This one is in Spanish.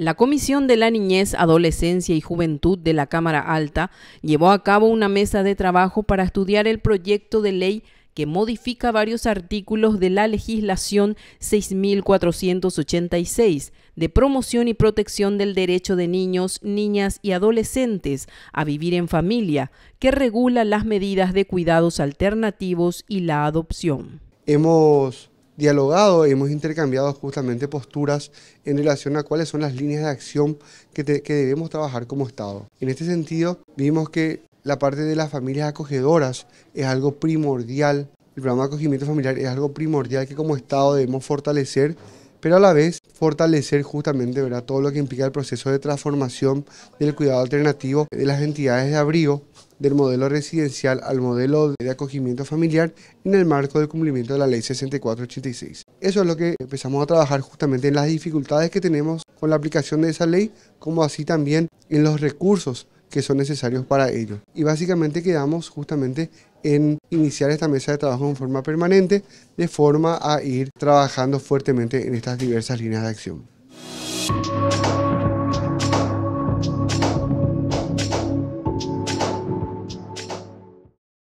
La Comisión de la Niñez, Adolescencia y Juventud de la Cámara Alta llevó a cabo una mesa de trabajo para estudiar el proyecto de ley que modifica varios artículos de la legislación 6486 de promoción y protección del derecho de niños, niñas y adolescentes a vivir en familia, que regula las medidas de cuidados alternativos y la adopción. Hemos dialogado, hemos intercambiado justamente posturas en relación a cuáles son las líneas de acción que, debemos trabajar como Estado. En este sentido, vimos que la parte de las familias acogedoras es algo primordial, el programa de acogimiento familiar es algo primordial que como Estado debemos fortalecer, pero a la vez fortalecer justamente ¿verdad? todo lo que implica el proceso de transformación del cuidado alternativo de las entidades de abrigo del modelo residencial al modelo de acogimiento familiar en el marco del cumplimiento de la ley 6486. Eso es lo que empezamos a trabajar justamente en las dificultades que tenemos con la aplicación de esa ley, como así también en los recursos que son necesarios para ello. Y básicamente quedamos justamente en iniciar esta mesa de trabajo en forma permanente, de forma a ir trabajando fuertemente en estas diversas líneas de acción.